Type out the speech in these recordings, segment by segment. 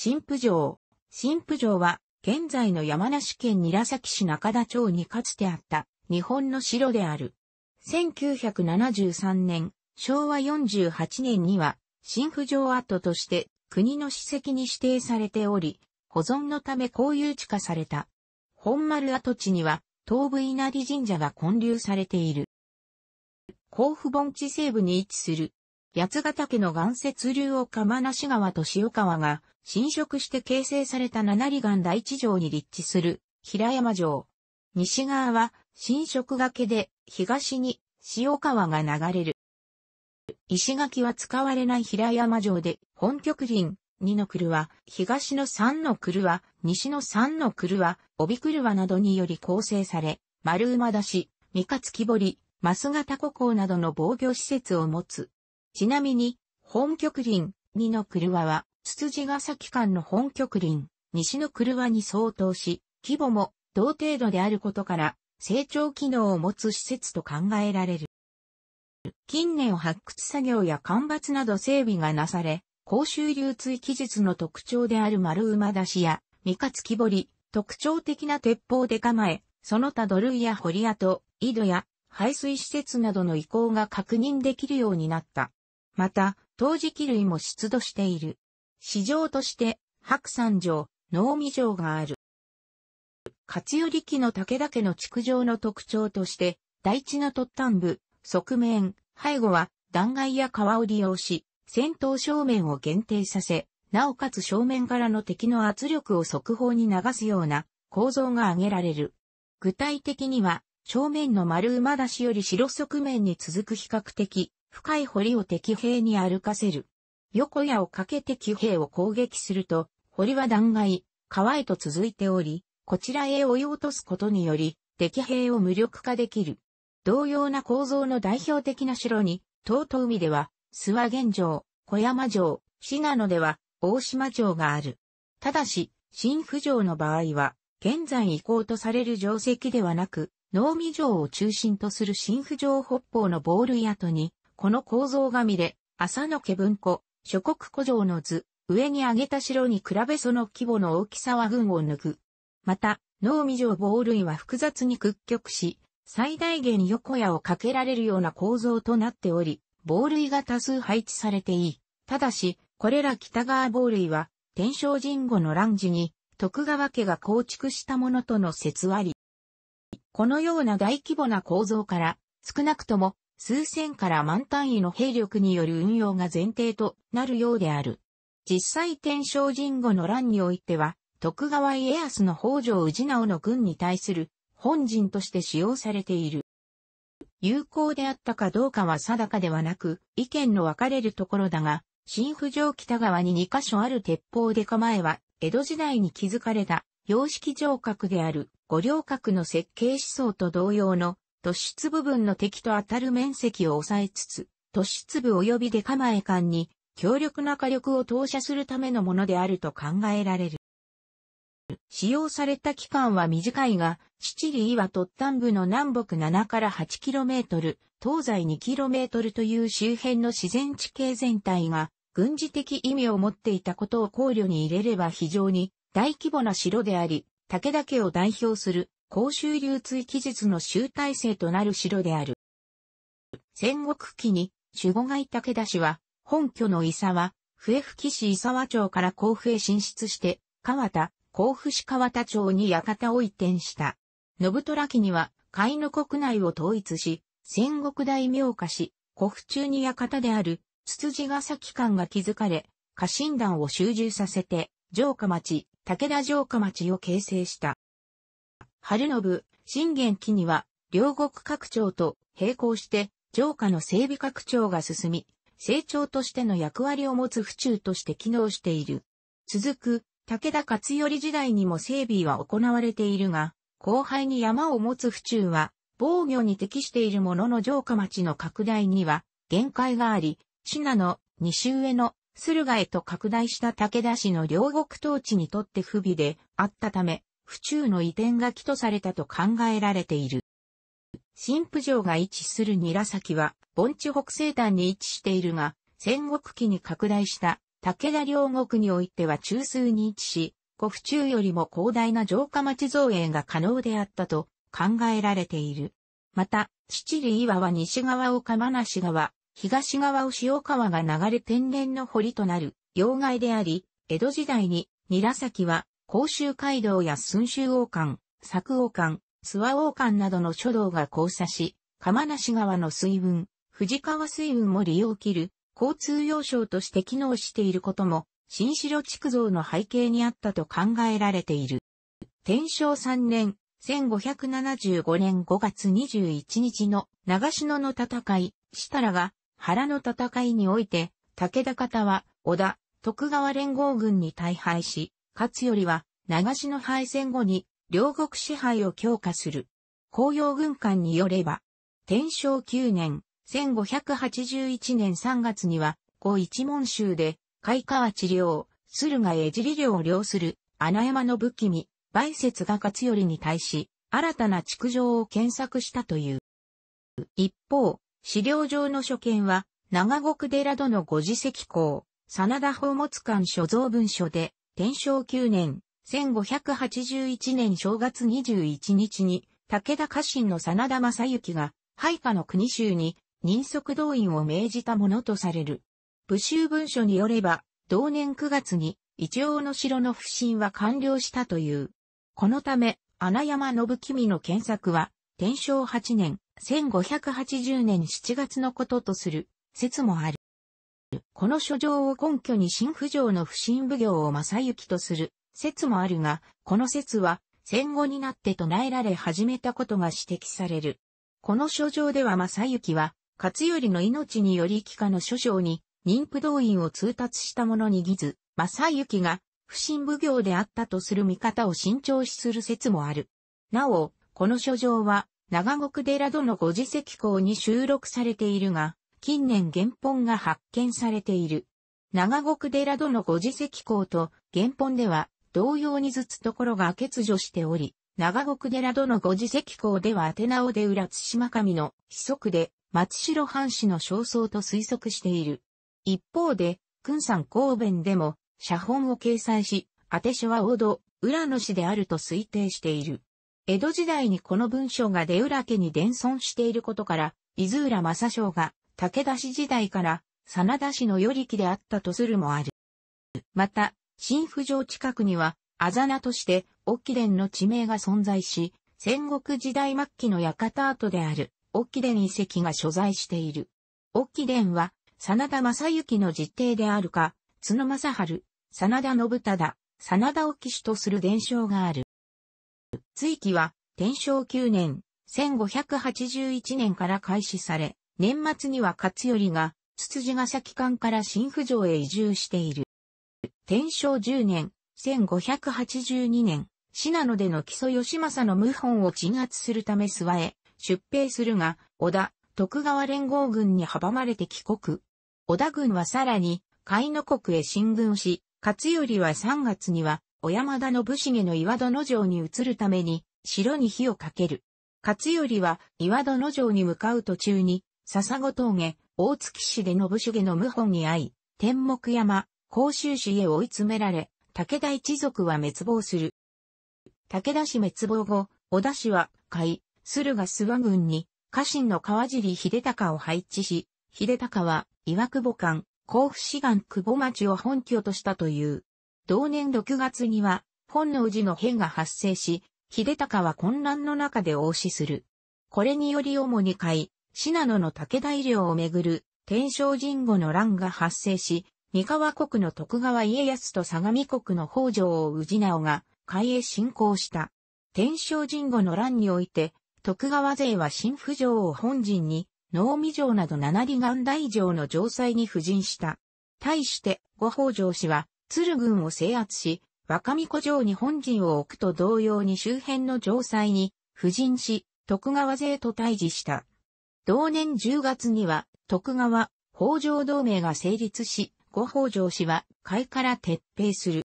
新婦城。新婦城は、現在の山梨県韮崎市中田町にかつてあった日本の城である。1973年、昭和48年には、新婦城跡として国の史跡に指定されており、保存のため公有地化された。本丸跡地には、東部稲荷神社が建立されている。甲府盆地西部に位置する、八ヶ岳の岩雪流を釜無川と塩川が侵食して形成された七里岩第一城に立地する平山城。西側は侵食崖で東に塩川が流れる。石垣は使われない平山城で本局林、二の車、は、東の三の車、は、西の三の車、は、帯車はなどにより構成され、丸馬出し、三日堀、増タ湖港などの防御施設を持つ。ちなみに、本局林、二の車は、つツがヶ崎間の本局林、西の車に相当し、規模も同程度であることから、成長機能を持つ施設と考えられる。近年発掘作業や干ばつなど整備がなされ、公衆流通技術の特徴である丸馬出しや、三勝木彫り、特徴的な鉄砲で構え、その他土塁や堀跡、井戸や排水施設などの移行が確認できるようになった。また、陶磁器類も出土している。市場として、白山城、能見城がある。勝頼機の武田家の築城の特徴として、大地の突端部、側面、背後は断崖や川を利用し、戦闘正面を限定させ、なおかつ正面からの敵の圧力を速報に流すような構造が挙げられる。具体的には、正面の丸馬出しより白側面に続く比較的深い堀を敵兵に歩かせる。横矢をかけて騎兵を攻撃すると、堀は断崖、川へと続いており、こちらへ追い落とすことにより、敵兵を無力化できる。同様な構造の代表的な城に、東都海では、諏訪玄城、小山城、信濃では、大島城がある。ただし、新府城の場合は、現在移行とされる城跡ではなく、農民城を中心とする新府城北方のボール跡に、この構造が見れ、浅野家文庫、諸国古城の図、上に上げた城に比べその規模の大きさは群を抜く。また、農未城防類は複雑に屈曲し、最大限横屋をかけられるような構造となっており、防類が多数配置されていい。ただし、これら北側防類は、天正神後の乱時に、徳川家が構築したものとの説あり。このような大規模な構造から、少なくとも数千から万単位の兵力による運用が前提となるようである。実際天正神後の乱においては、徳川家康の北条氏直の軍に対する本陣として使用されている。有効であったかどうかは定かではなく、意見の分かれるところだが、新浮上北側に2箇所ある鉄砲で構えは、江戸時代に築かれた、様式城郭である五稜郭の設計思想と同様の突出部分の敵と当たる面積を抑えつつ、突出部及びデカマエに強力な火力を投射するためのものであると考えられる。使用された期間は短いが、七里岩突端部の南北7から 8km、東西 2km という周辺の自然地形全体が軍事的意味を持っていたことを考慮に入れれば非常に大規模な城であり、武田家を代表する公衆流通期日の集大成となる城である。戦国期に守護外武田氏は、本拠の伊沢、笛吹市伊沢町から甲府へ進出して、川田、甲府市川田町に館を移転した。信虎期には、飼いの国内を統一し、戦国大名化し、古府中に館である、つつじが崎館が築かれ、家臣団を集中させて、城下町、武田城下町を形成した。春信、信玄期には、両国拡張と並行して、城下の整備拡張が進み、成長としての役割を持つ府中として機能している。続く、武田勝頼時代にも整備は行われているが、後輩に山を持つ府中は、防御に適しているものの城下町の拡大には、限界があり、信濃、西上の、駿河へと拡大した武田氏の両国統治にとって不備であったため、府中の移転が起とされたと考えられている。新府城が位置する韮崎は、盆地北西端に位置しているが、戦国期に拡大した武田両国においては中枢に位置し、古府中よりも広大な城下町造営が可能であったと考えられている。また、七里岩は西側を釜梨川、東側を塩川が流れ天然の堀となる、要害であり、江戸時代にラ崎は甲州街道や寸州王冠、作王冠、諏訪王冠などの書道が交差し、釜梨川の水運、藤川水運も利用切る、交通要衝として機能していることも、新城築造の背景にあったと考えられている。天正3年、1575年5月21日の長篠の戦い、設楽が原の戦いにおいて、武田方は織田、徳川連合軍に大敗し、勝頼は、長篠敗戦後に、両国支配を強化する。紅葉軍艦によれば、天正9年、1581年3月には、五一門州で、海川治療、駿河江尻領を領する、穴山の武器見、梅雪が勝頼に対し、新たな築城を検索したという。一方、資料上の所見は、長国寺戸の五次席公、真田宝物館所蔵文書で、天正9年、1581年正月21日に、武田家臣の真田正幸が、配下の国衆に、任足動員を命じたものとされる。武州文書によれば、同年9月に、一応の城の不審は完了したという。このため、穴山信君の検索は、天正8年、1580年7月のこととする、説もある。る。この書状を根拠に新不条の不審奉行を正幸とする説もあるが、この説は戦後になって唱えられ始めたことが指摘される。この書状では正幸は、勝頼の命により帰化の書状に妊婦動員を通達したものに義ず、正幸が不審奉行であったとする見方を慎重視する説もある。なお、この書状は、長国寺戸の五次席稿に収録されているが、近年原本が発見されている。長国寺戸の五次石港と原本では同様にずつところが欠如しており、長国寺戸の五次石港では宛名をで浦津島神の子息で松代藩士の焦燥と推測している。一方で、君山公弁でも写本を掲載し、宛書は王道、浦野氏であると推定している。江戸時代にこの文章が出浦家に伝存していることから、伊豆浦正章が武田氏時代から、真田氏の与力であったとするもある。また、新府城近くには、あざなとして、沖伝の地名が存在し、戦国時代末期の館跡である、沖伝遺跡が所在している。沖伝は、真田正幸の実弟であるか、角正春、真田信忠、真田沖氏とする伝承がある。追記は、天正9年、1581年から開始され、年末には勝頼が、つつじヶ崎間から新府城へ移住している。天正10年、1582年、信濃での木曽義政の謀反を鎮圧するため諏訪へ出兵するが、織田、徳川連合軍に阻まれて帰国。織田軍はさらに、海の国へ進軍し、勝頼は3月には、小山田信重の岩戸の城に移るために、城に火をかける。勝頼は岩戸の城に向かう途中に、笹子峠、大月市で信繁の謀反に遭い、天目山、甲州市へ追い詰められ、武田一族は滅亡する。武田氏滅亡後、小田氏は、甲斐、駿河諏訪郡に、家臣の川尻秀隆を配置し、秀隆は、岩久保間、甲府市岸久保町を本拠としたという。同年6月には、本能寺の変が発生し、秀隆は混乱の中で応死する。これにより主に斐、信濃の武田医療をめぐる天正神後の乱が発生し、三河国の徳川家康と相模国の北条を氏直が海へ侵攻した。天正神後の乱において、徳川勢は新府城を本陣に、能見城など七里岩大城の城塞に布陣した。対して、五北条氏は、鶴軍を制圧し、若見古城に本陣を置くと同様に周辺の城塞に、布陣し、徳川勢と対峙した。同年10月には、徳川、北条同盟が成立し、後北条氏は、海から撤兵する。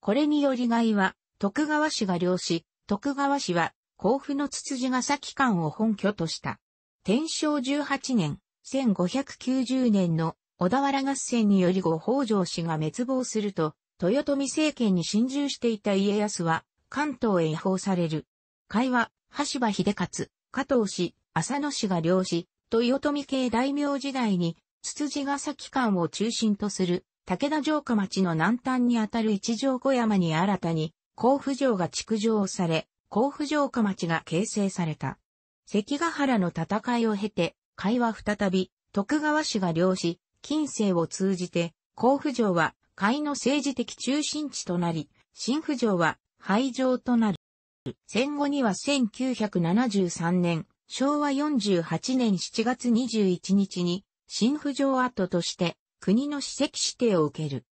これにより外は、徳川氏が領し、徳川氏は、甲府の筒子が先間を本拠とした。天正18年、1590年の小田原合戦により後北条氏が滅亡すると、豊臣政権に侵入していた家康は、関東へ移放される。会話、橋場秀勝、加藤氏、浅野氏が領師、豊臣系大名時代に、つつじヶ崎間を中心とする、武田城下町の南端にあたる一条小山に新たに、甲府城が築城され、甲府城下町が形成された。関ヶ原の戦いを経て、会は再び、徳川氏が領師、近世を通じて、甲府城は、会の政治的中心地となり、新府城は、廃城となる。戦後には1973年、昭和48年7月21日に、新府城跡として国の史跡指定を受ける。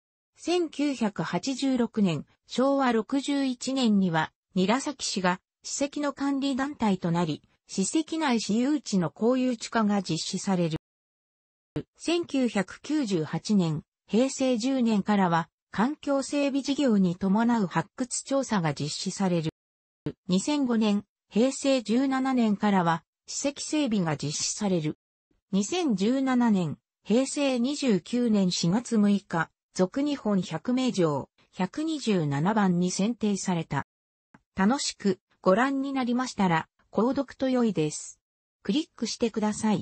1986年、昭和61年には、韮崎市が史跡の管理団体となり、史跡内私有地の公有地化が実施される。1998年、平成10年からは、環境整備事業に伴う発掘調査が実施される。2005年、平成17年からは、史跡整備が実施される。2017年、平成29年4月6日、俗日本百名城、127番に選定された。楽しくご覧になりましたら、購読と良いです。クリックしてください。